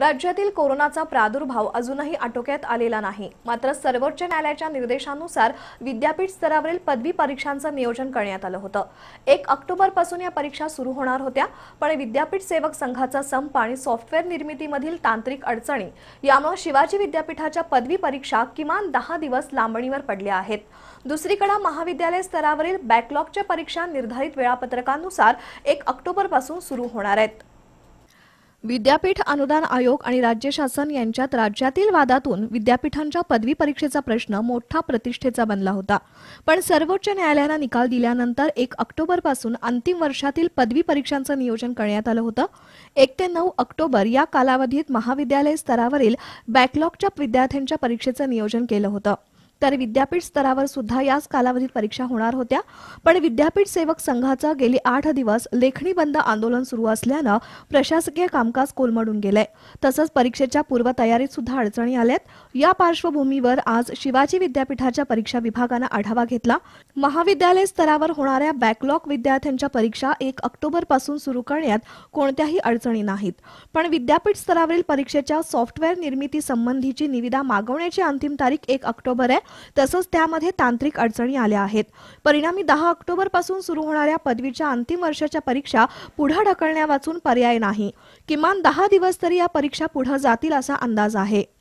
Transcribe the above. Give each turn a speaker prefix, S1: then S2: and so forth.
S1: राज्यातील कोरोनाचा प्रादुर्भाव अजूनही आटोक्यात आलेला नाही मात्र सर्वोच्च न्यायालयाच्या निर्देशानुसार विद्यापीठ स्तरावरील पदवी परीक्षांचं नियोजन करण्यात आलं होतं एक ऑक्टोबरपासून या परीक्षा सुरू होणार होत्या पण विद्यापीठ सेवक संघाचा संप आणि सॉफ्टवेअर निर्मितीमधील तांत्रिक अडचणी यामुळे शिवाजी विद्यापीठाच्या पदवी परीक्षा किमान दहा दिवस लांबणीवर पडल्या आहेत दुसरीकडे महाविद्यालय स्तरावरील बॅकलॉगच्या परीक्षा निर्धारित वेळापत्रकानुसार एक ऑक्टोबरपासून सुरू होणार आहेत विद्यापीठ अनुदान आयोग आणि राज्य शासन यांच्यात राज्यातील वादातून विद्यापीठांच्या पदवी परीक्षेचा प्रश्न मोठा प्रतिष्ठेचा बनला होता पण सर्वोच्च न्यायालयानं निकाल दिल्यानंतर एक पासून अंतिम वर्षातील पदवी परीक्षांचं नियोजन करण्यात आलं होतं एक ते नऊ ऑक्टोबर या कालावधीत महाविद्यालय स्तरावरील बॅकलॉगच्या विद्यार्थ्यांच्या परीक्षेचं नियोजन केलं होतं तर विद्यापीठ स्तरावर सुद्धा याच कालावधीत परीक्षा होणार होत्या पण विद्यापीठ सेवक संघाचा गेली आठ दिवस लेखणी बंद आंदोलन सुरू असल्यानं प्रशासकीय कामकाज कोलमडून गेलंय तसंच परीक्षेच्या पूर्वतयारीत सुद्धा अडचणी आल्यात या पार्श्वभूमीवर आज शिवाजी विद्यापीठाच्या परीक्षा विभागानं आढावा घेतला महाविद्यालय स्तरावर होणाऱ्या बॅकलॉग विद्यार्थ्यांच्या परीक्षा एक पासून सुरू करण्यात कोणत्याही अडचणी नाहीत पण विद्यापीठ स्तरावरील परीक्षेच्या सॉफ्टवेअर निर्मिती संबंधीची निविदा मागवण्याची अंतिम तारीख एक ऑक्टोबर आहे तसंच त्यामध्ये तांत्रिक अडचणी आल्या आहेत परिणामी दहा ऑक्टोबरपासून सुरू होणाऱ्या पदवीच्या अंतिम वर्षाच्या परीक्षा पुढे ढकलण्यावाचून पर्याय नाही किमान दहा दिवस तरी या परीक्षा पुढे जातील असा अंदाज आहे